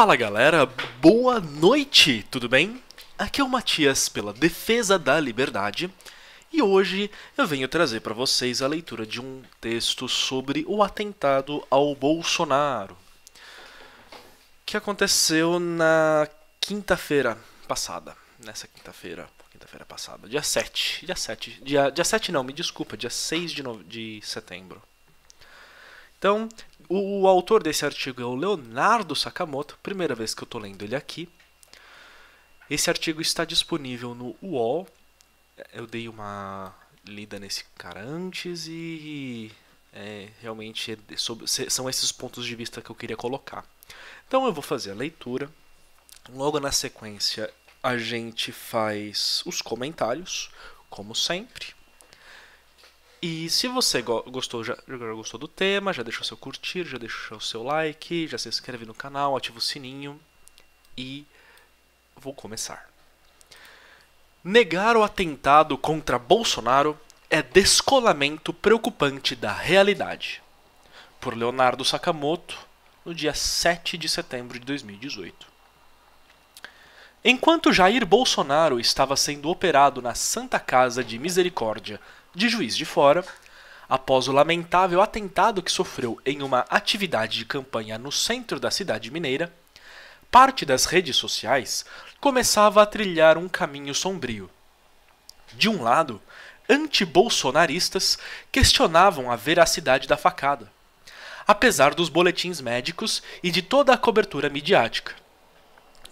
Fala galera, boa noite, tudo bem? Aqui é o Matias pela Defesa da Liberdade e hoje eu venho trazer para vocês a leitura de um texto sobre o atentado ao Bolsonaro que aconteceu na quinta-feira passada. Nessa quinta-feira, quinta-feira passada, dia 7. Dia 7. Dia, dia 7 não, me desculpa, dia 6 de, no... de setembro. Então, o, o, autor desse artigo é o Leonardo Sakamoto, primeira vez que eu estou lendo ele aqui. Esse artigo está disponível no UOL. Eu dei uma lida nesse cara antes e é, realmente é sobre, são esses pontos de vista que eu queria colocar. Então eu vou fazer a leitura. Logo na sequência, a gente faz os comentários, como sempre. E se você gostou, já, já, gostou do tema, já deixou seu curtir, já deixou seu like, já se inscreve no canal, ativa o sininho e vou começar. Negar o atentado contra Bolsonaro é descolamento preocupante da realidade. Por Leonardo Sakamoto, no dia 7 de setembro de 2018. Enquanto Jair Bolsonaro estava sendo operado na Santa Casa de Misericórdia de Juiz de Fora, após o lamentável atentado que sofreu em uma atividade de campanha no centro da cidade mineira, parte das redes sociais começava a trilhar um caminho sombrio. De um lado, antibolsonaristas questionavam a veracidade da facada, apesar dos boletins médicos e de toda a cobertura midiática.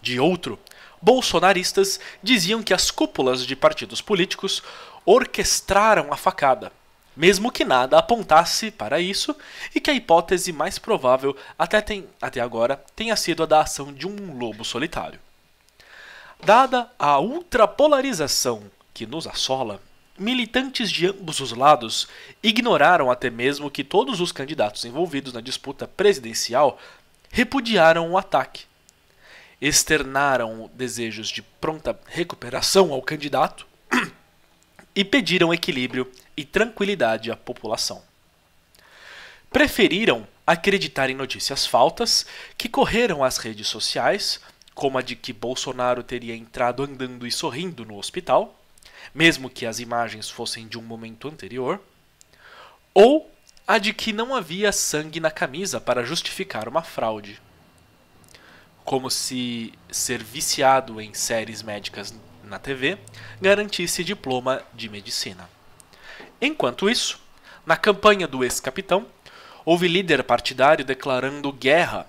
De outro, bolsonaristas diziam que as cúpulas de partidos políticos orquestraram a facada, mesmo que nada apontasse para isso e que a hipótese mais provável até, tem, até agora tenha sido a da ação de um lobo solitário. Dada a ultrapolarização que nos assola, militantes de ambos os lados ignoraram até mesmo que todos os candidatos envolvidos na disputa presidencial repudiaram o ataque. Externaram desejos de pronta recuperação ao candidato e pediram equilíbrio e tranquilidade à população. Preferiram acreditar em notícias faltas que correram às redes sociais, como a de que Bolsonaro teria entrado andando e sorrindo no hospital, mesmo que as imagens fossem de um momento anterior, ou a de que não havia sangue na camisa para justificar uma fraude. Como se ser viciado em séries médicas na TV garantisse diploma de medicina. Enquanto isso, na campanha do ex-capitão, houve líder partidário declarando guerra,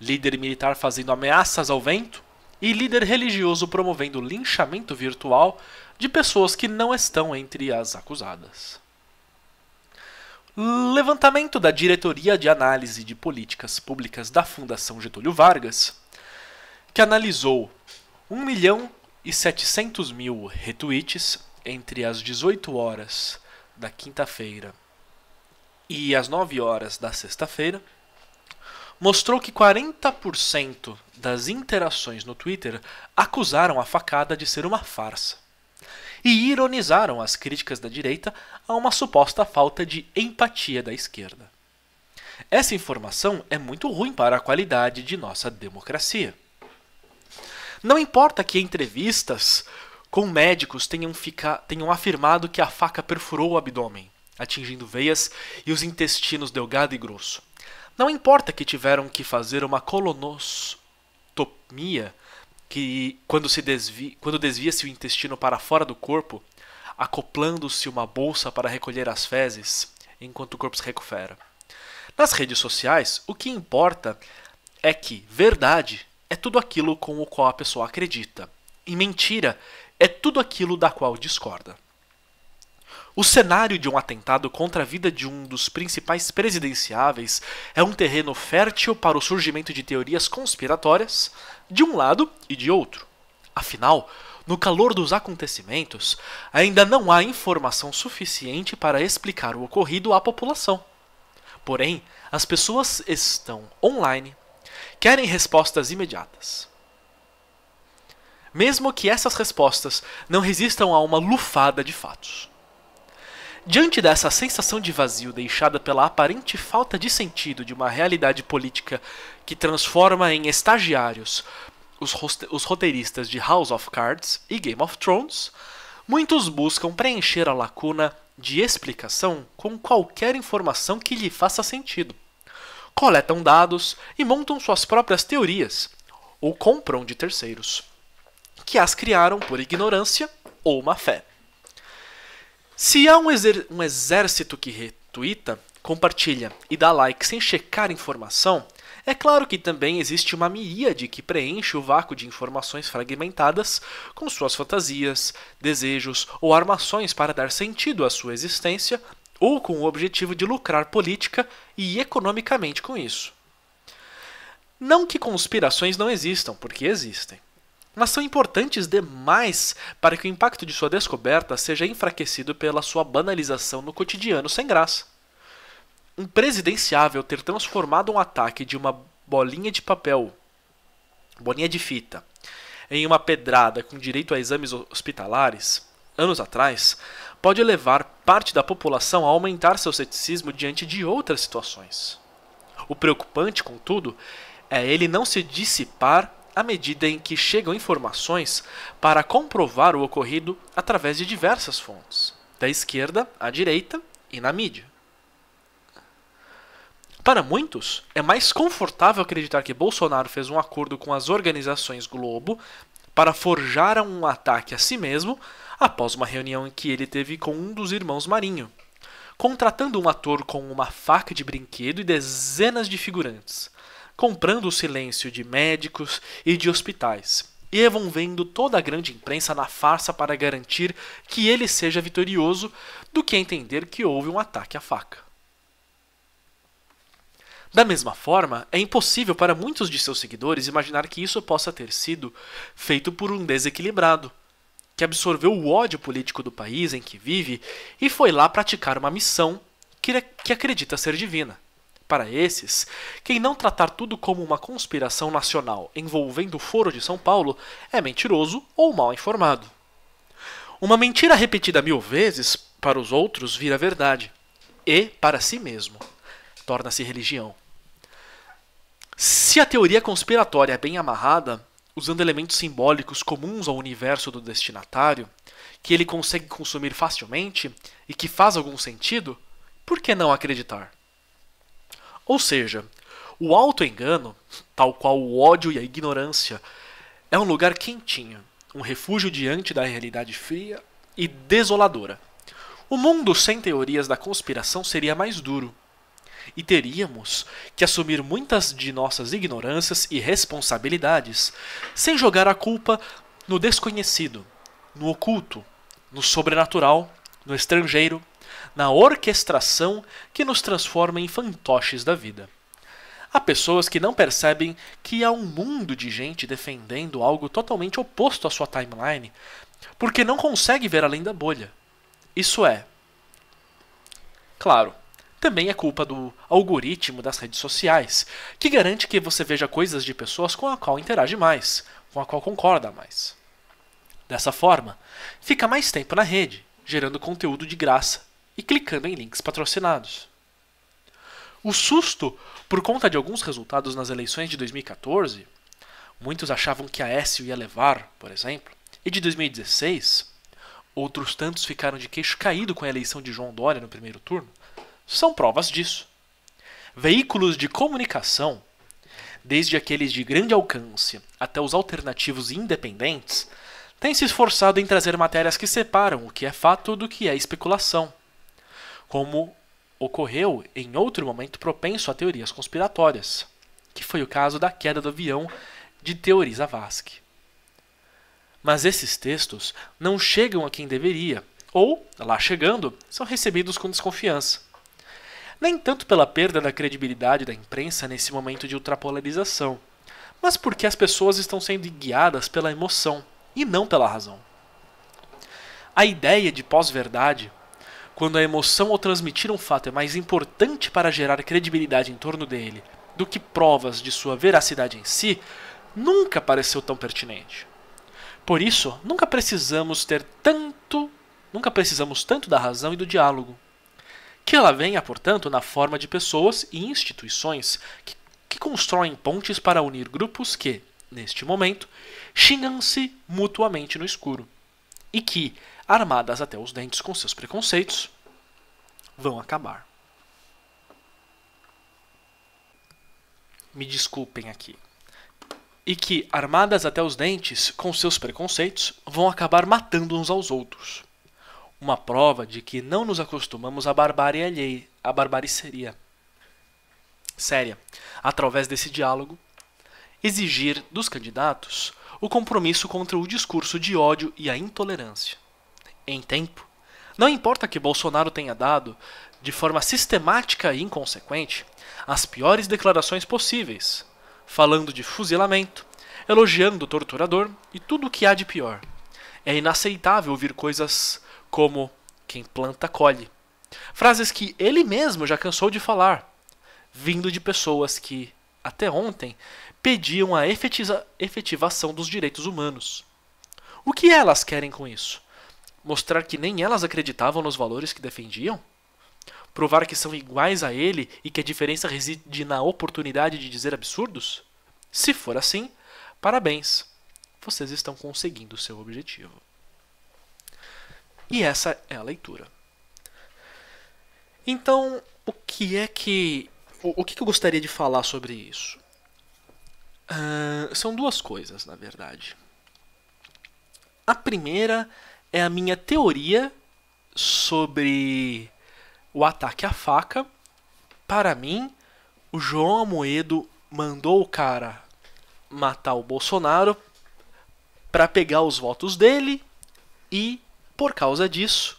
líder militar fazendo ameaças ao vento e líder religioso promovendo linchamento virtual de pessoas que não estão entre as acusadas. Levantamento da Diretoria de Análise de Políticas Públicas da Fundação Getúlio Vargas, que analisou um milhão e 700 mil retweets entre as 18 horas da quinta-feira e as 9 horas da sexta-feira, mostrou que 40% das interações no Twitter acusaram a facada de ser uma farsa e ironizaram as críticas da direita a uma suposta falta de empatia da esquerda. Essa informação é muito ruim para a qualidade de nossa democracia. Não importa que entrevistas com médicos tenham, fica, tenham afirmado que a faca perfurou o abdômen, atingindo veias e os intestinos delgado e grosso. Não importa que tiveram que fazer uma colonostomia, que quando, se desvia, quando desvia-se o intestino para fora do corpo, acoplando-se uma bolsa para recolher as fezes, enquanto o corpo se recupera. Nas redes sociais, o que importa é que verdade é tudo aquilo com o qual a pessoa acredita, e mentira é tudo aquilo da qual discorda. O cenário de um atentado contra a vida de um dos principais presidenciáveis é um terreno fértil para o surgimento de teorias conspiratórias, de um lado e de outro. Afinal, no calor dos acontecimentos, ainda não há informação suficiente para explicar o ocorrido à população. Porém, as pessoas estão online, querem respostas imediatas. Mesmo que essas respostas não resistam a uma lufada de fatos. Diante dessa sensação de vazio deixada pela aparente falta de sentido de uma realidade política que transforma em estagiários os, os roteiristas de House of Cards e Game of Thrones, muitos buscam preencher a lacuna de explicação com qualquer informação que lhe faça sentido coletam dados e montam suas próprias teorias, ou compram de terceiros, que as criaram por ignorância ou má fé. Se há um, um exército que retuita, compartilha e dá like sem checar informação, é claro que também existe uma miríade que preenche o vácuo de informações fragmentadas com suas fantasias, desejos ou armações para dar sentido à sua existência ou com o objetivo de lucrar política e economicamente com isso. Não que conspirações não existam, porque existem, mas são importantes demais para que o impacto de sua descoberta seja enfraquecido pela sua banalização no cotidiano sem graça. presidenciável ter transformado um ataque de uma bolinha de papel, bolinha de fita, em uma pedrada com direito a exames hospitalares anos atrás, pode levar parte da população a aumentar seu ceticismo diante de outras situações. O preocupante, contudo, é ele não se dissipar à medida em que chegam informações para comprovar o ocorrido através de diversas fontes, da esquerda à direita e na mídia. Para muitos, é mais confortável acreditar que Bolsonaro fez um acordo com as organizações Globo para forjar um ataque a si mesmo após uma reunião que ele teve com um dos irmãos Marinho, contratando um ator com uma faca de brinquedo e dezenas de figurantes, comprando o silêncio de médicos e de hospitais, e envolvendo toda a grande imprensa na farsa para garantir que ele seja vitorioso, do que entender que houve um ataque à faca. Da mesma forma, é impossível para muitos de seus seguidores imaginar que isso possa ter sido feito por um desequilibrado, que absorveu o ódio político do país em que vive e foi lá praticar uma missão que, que acredita ser divina. Para esses, quem não tratar tudo como uma conspiração nacional envolvendo o Foro de São Paulo é mentiroso ou mal informado. Uma mentira repetida mil vezes, para os outros, vira verdade. E, para si mesmo, torna-se religião. Se a teoria conspiratória é bem amarrada, usando elementos simbólicos comuns ao universo do destinatário, que ele consegue consumir facilmente e que faz algum sentido, por que não acreditar? Ou seja, o auto-engano, tal qual o ódio e a ignorância, é um lugar quentinho, um refúgio diante da realidade fria e desoladora. O mundo sem teorias da conspiração seria mais duro, e teríamos que assumir muitas de nossas ignorâncias e responsabilidades, sem jogar a culpa no desconhecido, no oculto, no sobrenatural, no estrangeiro, na orquestração que nos transforma em fantoches da vida. Há pessoas que não percebem que há um mundo de gente defendendo algo totalmente oposto à sua timeline, porque não consegue ver além da bolha. Isso é, claro, também é culpa do algoritmo das redes sociais, que garante que você veja coisas de pessoas com a qual interage mais, com a qual concorda mais. Dessa forma, fica mais tempo na rede, gerando conteúdo de graça e clicando em links patrocinados. O susto por conta de alguns resultados nas eleições de 2014, muitos achavam que a S ia levar, por exemplo, e de 2016, outros tantos ficaram de queixo caído com a eleição de João Dória no primeiro turno são provas disso. Veículos de comunicação, desde aqueles de grande alcance até os alternativos independentes, têm se esforçado em trazer matérias que separam o que é fato do que é especulação, como ocorreu em outro momento propenso a teorias conspiratórias, que foi o caso da queda do avião de Teoriza Vasque. Mas esses textos não chegam a quem deveria, ou, lá chegando, são recebidos com desconfiança nem tanto pela perda da credibilidade da imprensa nesse momento de ultrapolarização, mas porque as pessoas estão sendo guiadas pela emoção e não pela razão. A ideia de pós-verdade, quando a emoção ao transmitir um fato é mais importante para gerar credibilidade em torno dele do que provas de sua veracidade em si, nunca pareceu tão pertinente. Por isso, nunca precisamos ter tanto, nunca precisamos tanto da razão e do diálogo que ela venha, portanto, na forma de pessoas e instituições que, que constroem pontes para unir grupos que, neste momento, xingam-se mutuamente no escuro e que, armadas até os dentes com seus preconceitos, vão acabar. Me desculpem aqui. E que, armadas até os dentes com seus preconceitos, vão acabar matando uns aos outros uma prova de que não nos acostumamos à barbárie alheia, à seria Séria, através desse diálogo, exigir dos candidatos o compromisso contra o discurso de ódio e a intolerância. Em tempo, não importa que Bolsonaro tenha dado, de forma sistemática e inconsequente, as piores declarações possíveis, falando de fuzilamento, elogiando o torturador e tudo o que há de pior. É inaceitável ouvir coisas como quem planta colhe. Frases que ele mesmo já cansou de falar, vindo de pessoas que, até ontem, pediam a efetivação dos direitos humanos. O que elas querem com isso? Mostrar que nem elas acreditavam nos valores que defendiam? Provar que são iguais a ele e que a diferença reside na oportunidade de dizer absurdos? Se for assim, parabéns! Vocês estão conseguindo seu objetivo. E essa é a leitura. Então, o que é que. O, o que, que eu gostaria de falar sobre isso? Uh, são duas coisas, na verdade. A primeira é a minha teoria sobre o ataque à faca. Para mim, o João Amoedo mandou o cara matar o Bolsonaro para pegar os votos dele e por causa disso,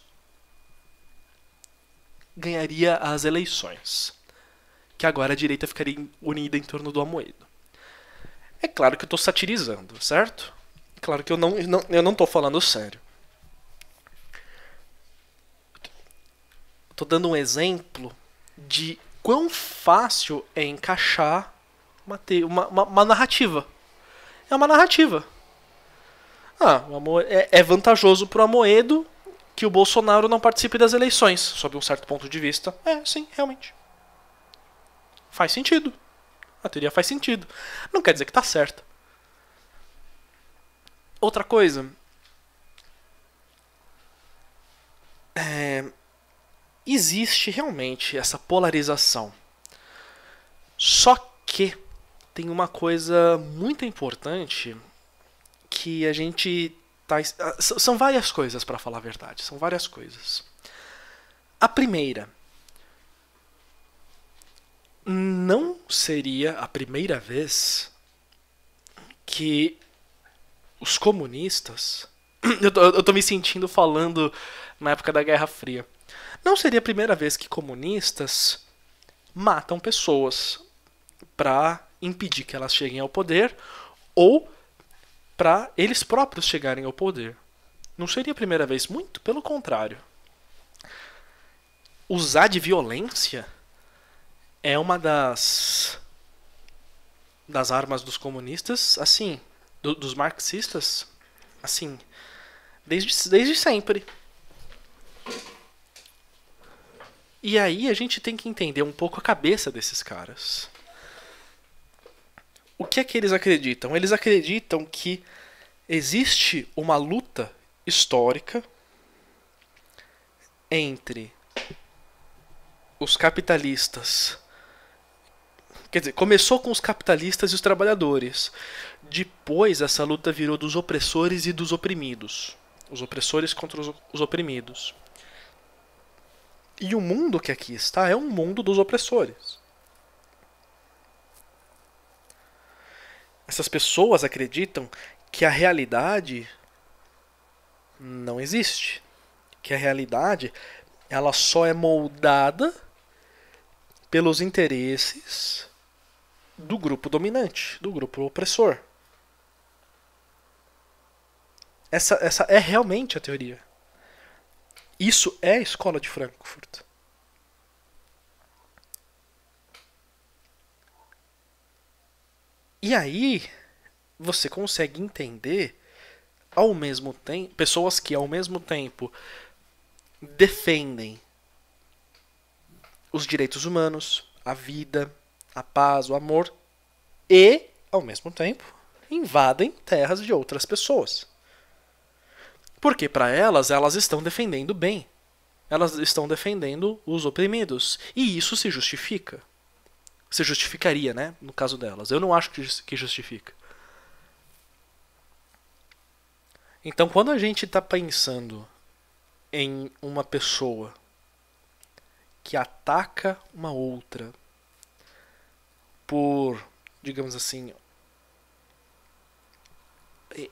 ganharia as eleições, que agora a direita ficaria unida em torno do Amoedo. É claro que eu estou satirizando, certo? É claro que eu não, não, eu não estou falando sério. Estou dando um exemplo de quão fácil é encaixar uma, uma, uma, uma narrativa. É uma narrativa. Ah, é, é vantajoso pro Amoedo que o Bolsonaro não participe das eleições, sob um certo ponto de vista. É, sim, realmente. Faz sentido. A teoria faz sentido. Não quer dizer que tá certa. Outra coisa. É, existe realmente essa polarização. Só que tem uma coisa muito importante que a gente tá ah, são várias coisas para falar a verdade, são várias coisas. A primeira não seria a primeira vez que os comunistas eu tô, eu tô me sentindo falando na época da Guerra Fria. Não seria a primeira vez que comunistas matam pessoas para impedir que elas cheguem ao poder ou para eles próprios chegarem ao poder. Não seria a primeira vez, muito pelo contrário. Usar de violência é uma das das armas dos comunistas, assim, do, dos marxistas, assim, desde, desde sempre. E aí a gente tem que entender um pouco a cabeça desses caras. O que é que eles acreditam? Eles acreditam que existe uma luta histórica entre os capitalistas. Quer dizer, começou com os capitalistas e os trabalhadores. Depois, essa luta virou dos opressores e dos oprimidos. Os opressores contra os oprimidos. E o mundo que aqui está é um mundo dos opressores. essas pessoas acreditam que a realidade não existe, que a realidade ela só é moldada pelos interesses do grupo dominante, do grupo opressor. Essa, essa é realmente a teoria. Isso é a escola de Frankfurt. E aí você consegue entender ao mesmo tempo pessoas que ao mesmo tempo defendem os direitos humanos, a vida, a paz, o amor e ao mesmo tempo invadem terras de outras pessoas. Porque para elas, elas estão defendendo o bem. Elas estão defendendo os oprimidos. E isso se justifica. Você justificaria, né? No caso delas. Eu não acho que justifica. Então, quando a gente está pensando em uma pessoa que ataca uma outra por, digamos assim,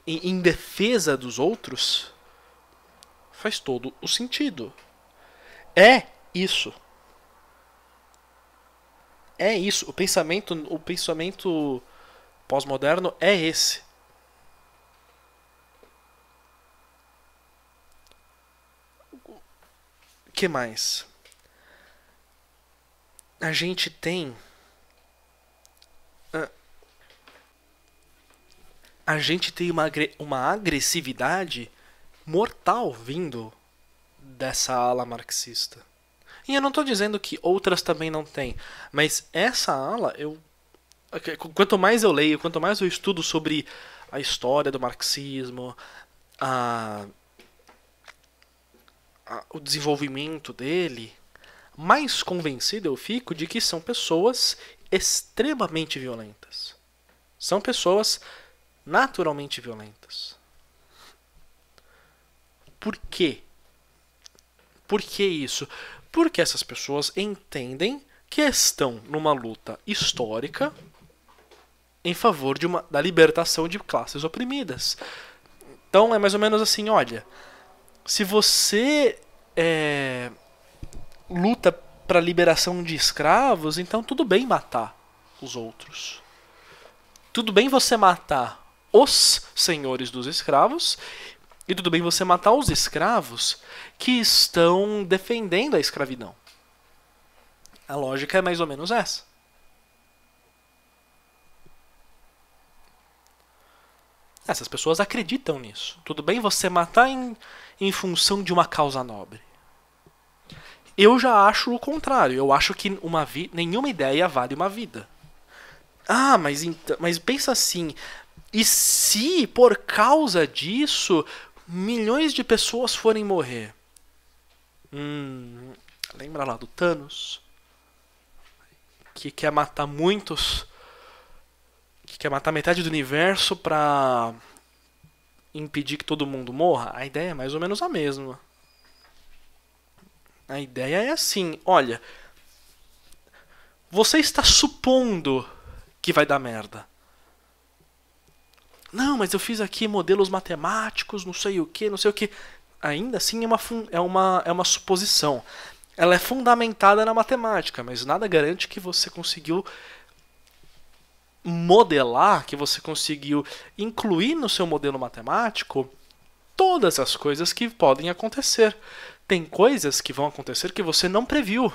em, defesa dos outros, faz todo o sentido. É isso é isso. O pensamento, o pensamento pós-moderno é esse. O que mais? A gente tem a gente tem uma, uma agressividade mortal vindo dessa ala marxista. E eu não estou dizendo que outras também não têm, mas essa ala eu é quanto mais eu leio, quanto mais eu estudo sobre a história do marxismo, a, a, o desenvolvimento dele, mais convencido eu fico de que são pessoas extremamente violentas. São pessoas naturalmente violentas. Por quê? Por que isso? Porque essas pessoas entendem que estão numa luta histórica em favor de uma, da libertação de classes oprimidas. Então é mais ou menos assim, olha, se você é, luta para a liberação de escravos, então tudo bem matar os outros. Tudo bem você matar os senhores dos escravos, e tudo bem você matar os escravos que estão defendendo a escravidão. A lógica é mais ou menos essa. Essas pessoas acreditam nisso. Tudo bem você matar em, em função de uma causa nobre. Eu já acho o contrário. Eu acho que uma vi nenhuma ideia vale uma vida. Ah, mas, mas pensa assim. E se por causa disso milhões de pessoas forem morrer. Hum, lembra lá do Thanos? Que quer matar muitos. Que quer matar metade do universo pra impedir que todo mundo morra? A ideia é mais ou menos a mesma. A ideia é assim: olha, você está supondo que vai dar merda. Não, mas eu fiz aqui modelos matemáticos, não sei o que, não sei o que. Ainda assim é uma, é uma, é uma suposição. Ela é fundamentada na matemática, mas nada garante que você conseguiu modelar, que você conseguiu incluir no seu modelo matemático todas as coisas que podem acontecer. Tem coisas que vão acontecer que você não previu.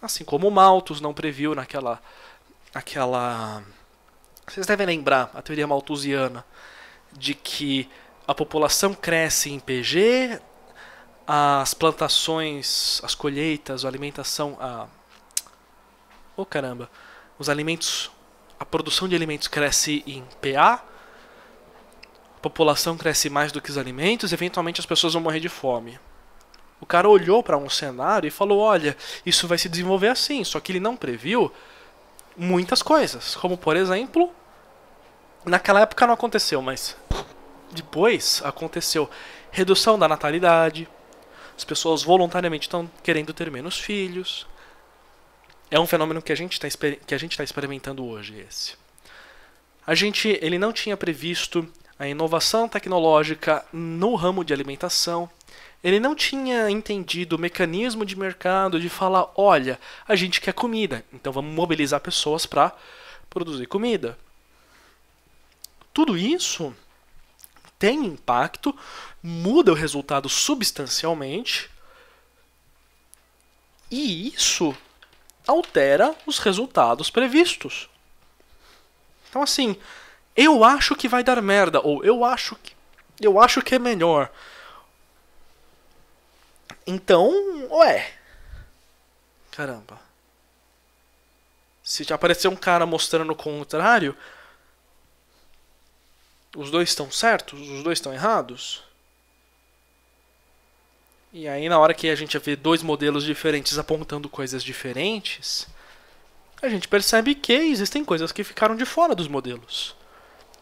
Assim como o Malthus não previu naquela naquela vocês devem lembrar a teoria malthusiana de que a população cresce em PG, as plantações, as colheitas, a alimentação, a oh caramba, os alimentos, a produção de alimentos cresce em PA, a população cresce mais do que os alimentos, eventualmente as pessoas vão morrer de fome. O cara olhou para um cenário e falou: olha, isso vai se desenvolver assim, só que ele não previu muitas coisas, como por exemplo, naquela época não aconteceu, mas depois aconteceu redução da natalidade, as pessoas voluntariamente estão querendo ter menos filhos. É um fenômeno que a gente está que a gente está experimentando hoje esse. A gente ele não tinha previsto a inovação tecnológica no ramo de alimentação ele não tinha entendido o mecanismo de mercado de falar: olha, a gente quer comida, então vamos mobilizar pessoas para produzir comida. Tudo isso tem impacto, muda o resultado substancialmente, e isso altera os resultados previstos. Então assim, eu acho que vai dar merda ou eu acho que eu acho que é melhor. Então, ué. Caramba. Se aparecer um cara mostrando o contrário, os dois estão certos? Os dois estão errados? E aí, na hora que a gente vê dois modelos diferentes apontando coisas diferentes, a gente percebe que existem coisas que ficaram de fora dos modelos.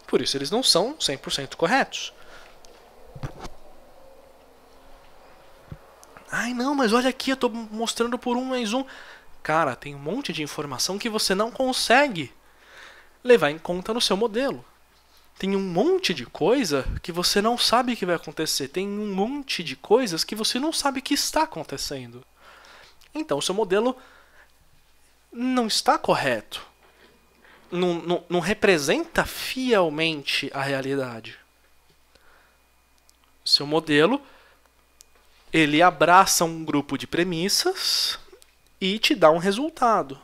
Por isso, eles não são 100% corretos. Ai, não, mas olha aqui, eu estou mostrando por um mais um. Cara, tem um monte de informação que você não consegue levar em conta no seu modelo. Tem um monte de coisa que você não sabe que vai acontecer. Tem um monte de coisas que você não sabe que está acontecendo. Então, o seu modelo não está correto. Não, não, não representa fielmente a realidade. Seu modelo ele abraça um grupo de premissas e te dá um resultado.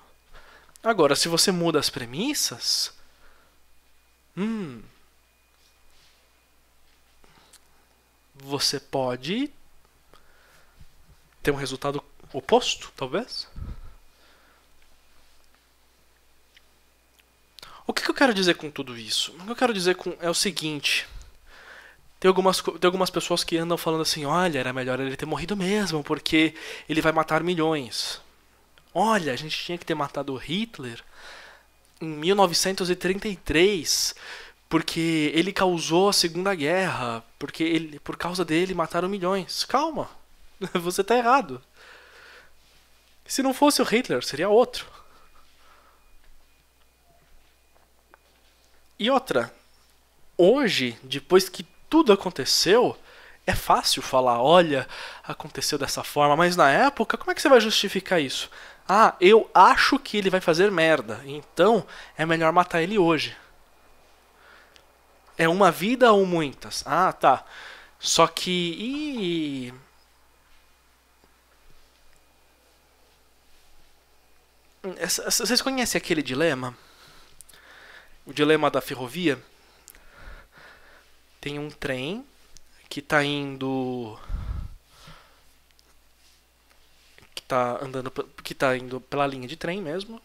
Agora, se você muda as premissas, hum, você pode ter um resultado oposto, talvez. O que, eu quero dizer com tudo isso? O que eu quero dizer com é o seguinte. Tem algumas, tem algumas pessoas que andam falando assim: olha, era melhor ele ter morrido mesmo, porque ele vai matar milhões. Olha, a gente tinha que ter matado Hitler em 1933, porque ele causou a Segunda Guerra, porque ele, por causa dele mataram milhões. Calma, você está errado. Se não fosse o Hitler, seria outro. E outra, hoje, depois que tudo aconteceu, é fácil falar, olha, aconteceu dessa forma, mas na época, como é que você vai justificar isso? Ah, eu acho que ele vai fazer merda, então é melhor matar ele hoje. É uma vida ou muitas? Ah, tá. Só que. Hum, vocês conhecem aquele dilema? O dilema da ferrovia? tem um trem que está indo que tá andando que tá indo pela linha de trem mesmo.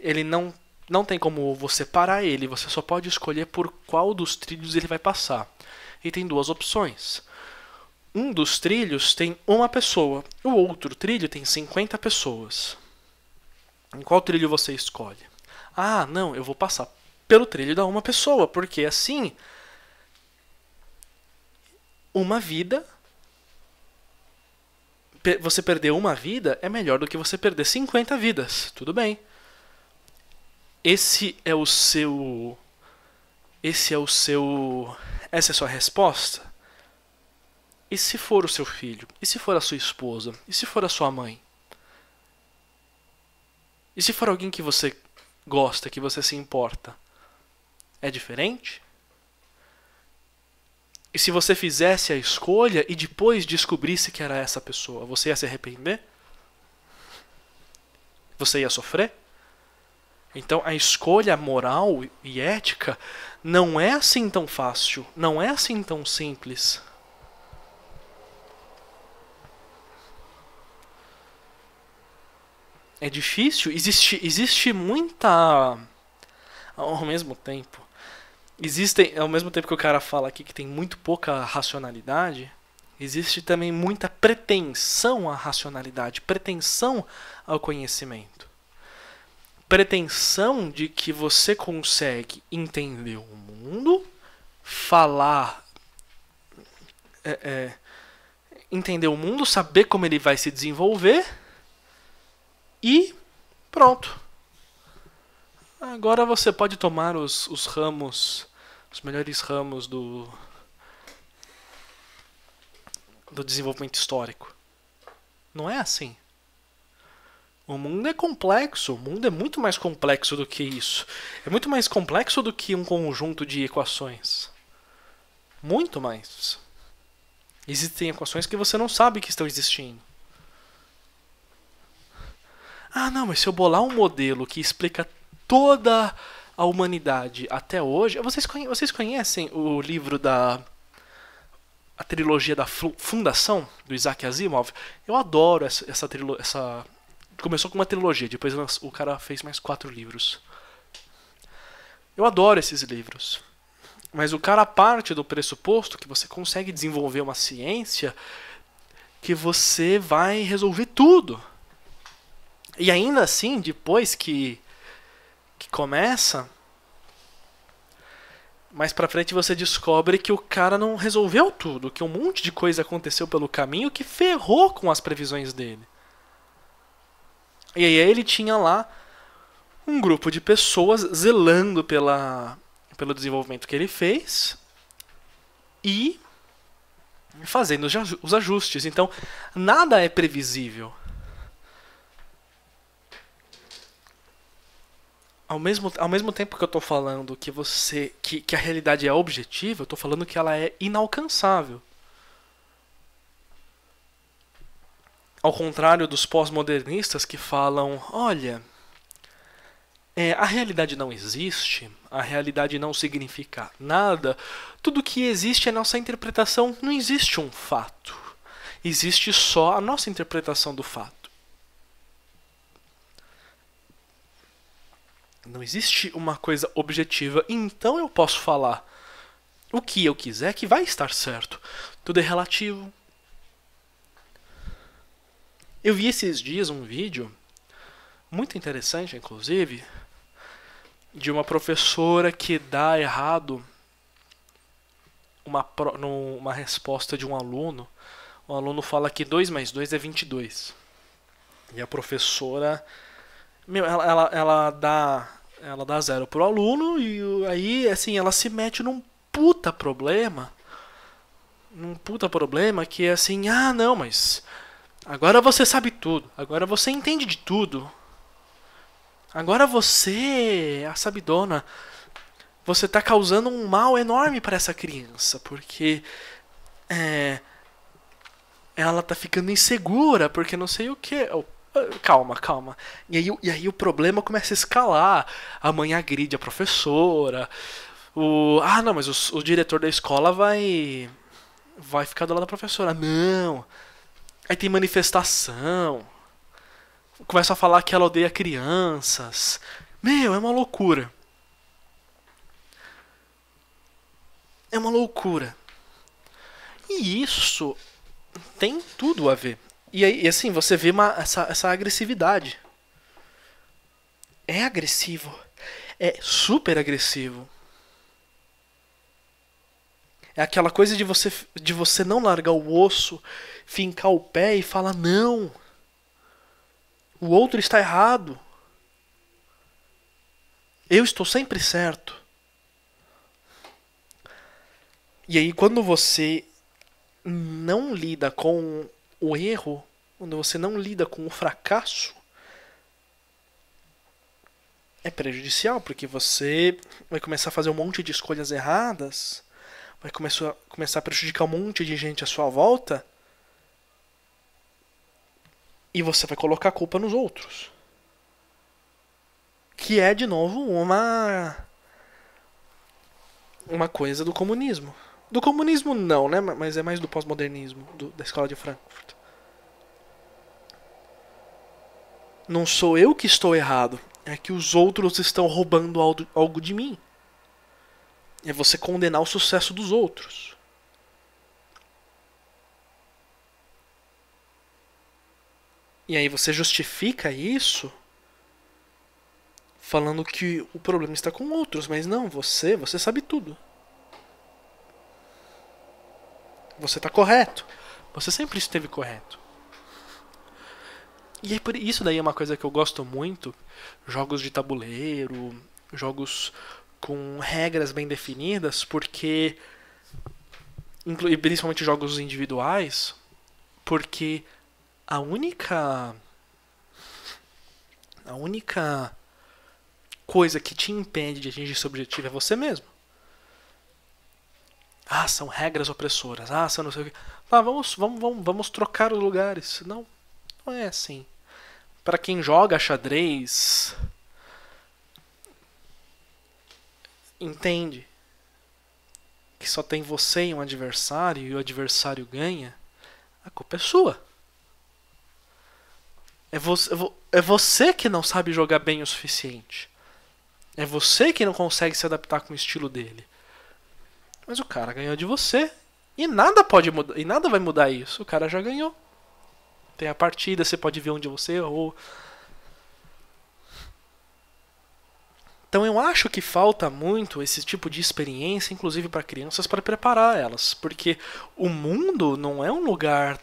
Ele não não tem como você parar ele, você só pode escolher por qual dos trilhos ele vai passar. E tem duas opções. Um dos trilhos tem uma pessoa, o outro trilho tem 50 pessoas. Em qual trilho você escolhe? Ah, não, eu vou passar pelo trilho da uma pessoa, porque assim uma vida. Você perder uma vida é melhor do que você perder 50 vidas. Tudo bem. Esse é o seu. Esse é o seu. Essa é a sua resposta? E se for o seu filho? E se for a sua esposa? E se for a sua mãe? E se for alguém que você gosta, que você se importa? É diferente? E se você fizesse a escolha e depois descobrisse que era essa pessoa, você ia se arrepender? Você ia sofrer? Então a escolha moral e ética não é assim tão fácil, não é assim tão simples. É difícil, existe, existe muita. Ao mesmo tempo, existem, ao mesmo tempo que o cara fala aqui que tem muito pouca racionalidade, existe também muita pretensão à racionalidade, pretensão ao conhecimento. Pretensão de que você consegue entender o mundo, falar. É, é, entender o mundo, saber como ele vai se desenvolver e pronto. Agora você pode tomar os, os ramos os melhores ramos do do desenvolvimento histórico. Não é assim. O mundo é complexo, o mundo é muito mais complexo do que isso. É muito mais complexo do que um conjunto de equações. Muito mais. Existem equações que você não sabe que estão existindo. Ah, não, mas se eu bolar um modelo que explica toda a humanidade até hoje. Vocês, conhe... vocês conhecem o livro da. A trilogia da Fundação, do Isaac Asimov? Eu adoro essa, essa trilogia. Essa... Começou com uma trilogia, depois o cara fez mais quatro livros. Eu adoro esses livros. Mas o cara parte do pressuposto que você consegue desenvolver uma ciência que você vai resolver tudo. E ainda assim, depois que que começa, mais pra frente você descobre que o cara não resolveu tudo, que um monte de coisa aconteceu pelo caminho que ferrou com as previsões dele. E aí ele tinha lá um grupo de pessoas zelando pela, pelo desenvolvimento que ele fez e fazendo os ajustes. Então, nada é previsível. ao mesmo, ao mesmo tempo que eu tô falando que você que, que a realidade é objetiva, eu tô falando que ela é inalcançável. Ao contrário dos pós-modernistas que falam, olha, é, a realidade não existe, a realidade não significa nada, tudo que existe é nossa interpretação, não existe um fato. Existe só a nossa interpretação do fato. Não existe uma coisa objetiva, então eu posso falar o que eu quiser que vai estar certo. Tudo é relativo. Eu vi esses dias um vídeo muito interessante, inclusive, de uma professora que dá errado uma, uma resposta de um aluno. O aluno fala que 2 mais 2 é 22. E a professora meu, ela, ela, ela dá. Ela dá zero pro aluno e aí, assim, ela se mete num puta problema. Num puta problema que é assim, ah não, mas. Agora você sabe tudo. Agora você entende de tudo. Agora você, é a sabidona, você tá causando um mal enorme para essa criança, porque é, ela tá ficando insegura, porque não sei o que calma, calma. E aí, e aí o problema começa a escalar. A mãe agride a professora. O, ah, não, mas o, o diretor da escola vai vai ficar do lado da professora. Não. Aí tem manifestação. Começa a falar que ela odeia crianças. Meu, é uma loucura. É uma loucura. E isso tem tudo a ver. E, e assim, você vê uma, essa, essa agressividade. É agressivo. É super agressivo. É aquela coisa de você, de você não largar o osso, fincar o pé e falar: não, o outro está errado. Eu estou sempre certo. E aí, quando você não lida com o erro, quando você não lida com o fracasso, é prejudicial, porque você vai começar a fazer um monte de escolhas erradas, vai começar, começar a prejudicar um monte de gente à sua volta, e você vai colocar a culpa nos outros. Que é, de novo, uma. Uma coisa do comunismo. Do comunismo, não, né? Mas é mais do pós-modernismo, da escola de Frankfurt. Não sou eu que estou errado, é que os outros estão roubando algo de mim. É você condenar o sucesso dos outros. E aí você justifica isso falando que o problema está com outros, mas não, você, você sabe tudo. Você está correto. Você sempre esteve correto. E é isso daí é uma coisa que eu gosto muito, jogos de tabuleiro, jogos com regras bem definidas, porque principalmente jogos individuais, porque a única a única coisa que te impede de atingir seu objetivo é você mesmo. Ah, são regras opressoras. Ah, são não sei o quê. Ah, vamos, vamos, vamos, vamos trocar os lugares. Não, não é assim para quem joga xadrez entende que só tem você e um adversário e o adversário ganha, a culpa é sua. É você, é, é você que não sabe jogar bem o suficiente. É você que não consegue se adaptar com o estilo dele. Mas o cara ganhou de você e nada pode mudar, e nada vai mudar isso. O cara já ganhou. Tem a partida, você pode ver onde você errou. Então eu acho que falta muito esse tipo de experiência, inclusive para crianças, para preparar elas, porque o mundo não é um lugar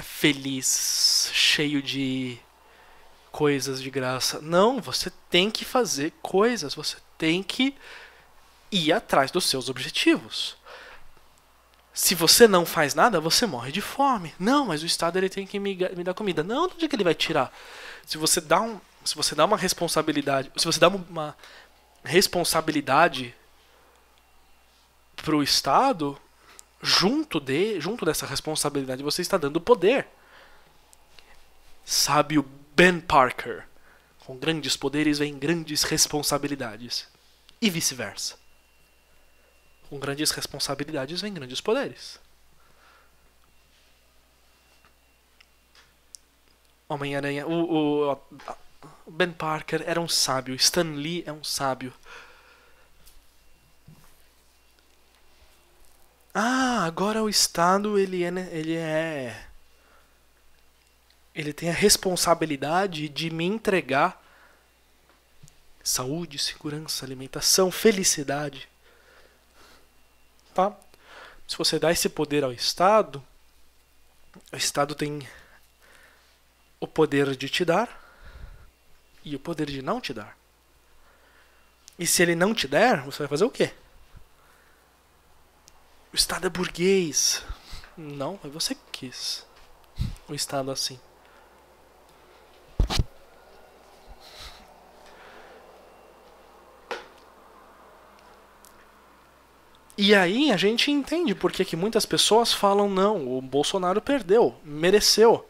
feliz, cheio de coisas de graça. Não, você tem que fazer coisas, você tem que ir atrás dos seus objetivos se você não faz nada, você morre de fome. Não, mas o Estado ele tem que me, me dar comida. Não, onde é que ele vai tirar? Se você dá um, se você dá uma responsabilidade, se você dá uma responsabilidade para o Estado, junto de, junto dessa responsabilidade, você está dando poder. Sabe o Ben Parker, com grandes poderes vem grandes responsabilidades e vice-versa. Com grandes responsabilidades vem grandes poderes. Homem-Aranha. O, o, o, Ben Parker era um sábio. Stan Lee é um sábio. Ah, agora o Estado ele é, né, ele é. Ele tem a responsabilidade de me entregar saúde, segurança, alimentação, felicidade. Tá? Se você dá esse poder ao Estado, o Estado tem o poder de te dar e o poder de não te dar. E se ele não te der, você vai fazer o quê? O Estado é burguês. Não, é você que quis. O Estado é assim. E aí a gente entende porque que muitas pessoas falam não, o Bolsonaro perdeu, mereceu.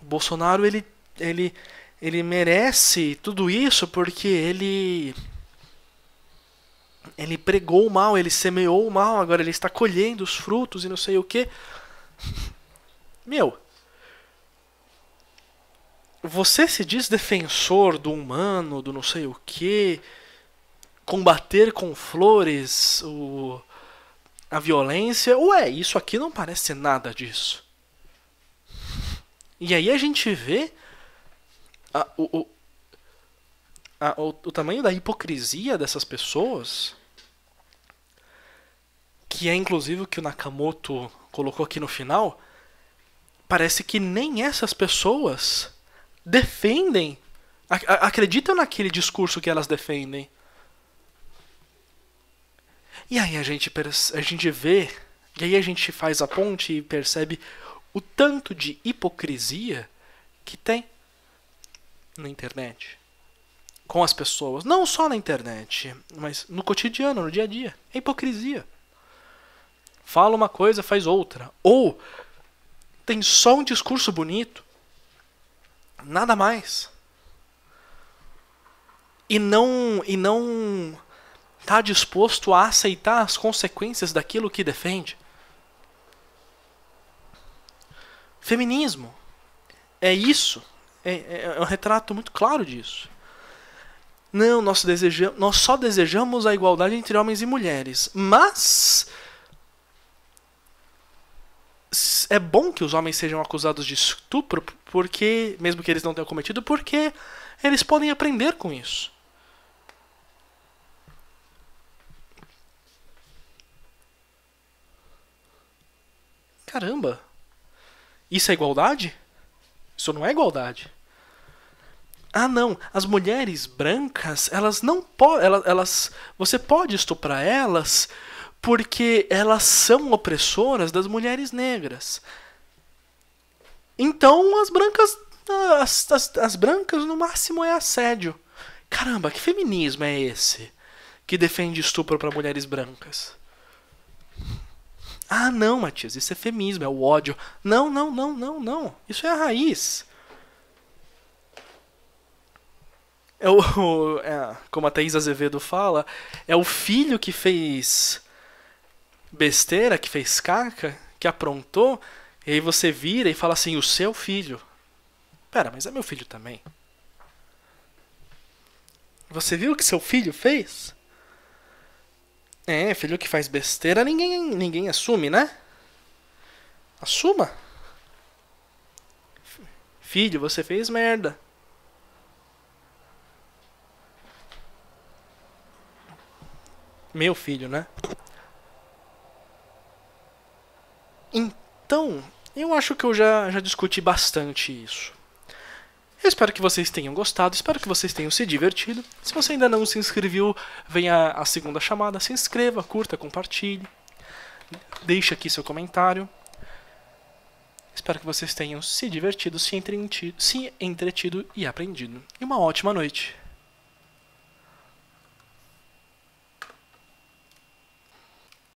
O Bolsonaro ele ele ele merece tudo isso porque ele ele pregou o mal, ele semeou o mal, agora ele está colhendo os frutos e não sei o que. Meu, você se diz defensor do humano, do não sei o que, combater com flores o, a violência. Ué, isso aqui não parece nada disso. E aí a gente vê a, o, o, a, o, o tamanho da hipocrisia dessas pessoas. Que é inclusive o que o Nakamoto colocou aqui no final. Parece que nem essas pessoas defendem, ac acreditam naquele discurso que elas defendem. E aí a gente, a gente vê, e aí a gente faz a ponte e percebe o tanto de hipocrisia que tem na internet. Com as pessoas, não só na internet, mas no cotidiano, no dia a dia. É hipocrisia. Fala uma coisa, faz outra. Ou tem só um discurso bonito, nada mais. E não, e não está disposto a aceitar as consequências daquilo que defende? Feminismo é isso, é, é, é um retrato muito claro disso. Não, nós, desejamos, nós só desejamos a igualdade entre homens e mulheres, mas é bom que os homens sejam acusados de estupro, porque mesmo que eles não tenham cometido, porque eles podem aprender com isso. Caramba! Isso é igualdade? Isso não é igualdade. Ah, não, as mulheres brancas, elas não podem. Elas, elas, você pode estuprar elas porque elas são opressoras das mulheres negras. Então as brancas. As, as, as brancas no máximo é assédio. Caramba, que feminismo é esse que defende estupro para mulheres brancas? Ah, não, Matias, isso é feminismo, é o ódio. Não, não, não, não, não. Isso é a raiz. É o. É, como a Thaís Azevedo fala, é o filho que fez besteira, que fez caca, que aprontou, e aí você vira e fala assim: o seu filho. Pera, mas é meu filho também. Você viu o que seu filho fez? É, filho que faz besteira, ninguém, ninguém assume, né? Assuma. Filho, você fez merda. Meu filho, né? Então, eu acho que eu já, já discuti bastante isso. Eu espero que vocês tenham gostado, espero que vocês tenham se divertido. Se você ainda não se inscreveu, venha à segunda chamada, se inscreva, curta, compartilhe. Deixe aqui seu comentário. Espero que vocês tenham se divertido, se, se entretido e aprendido. E uma ótima noite.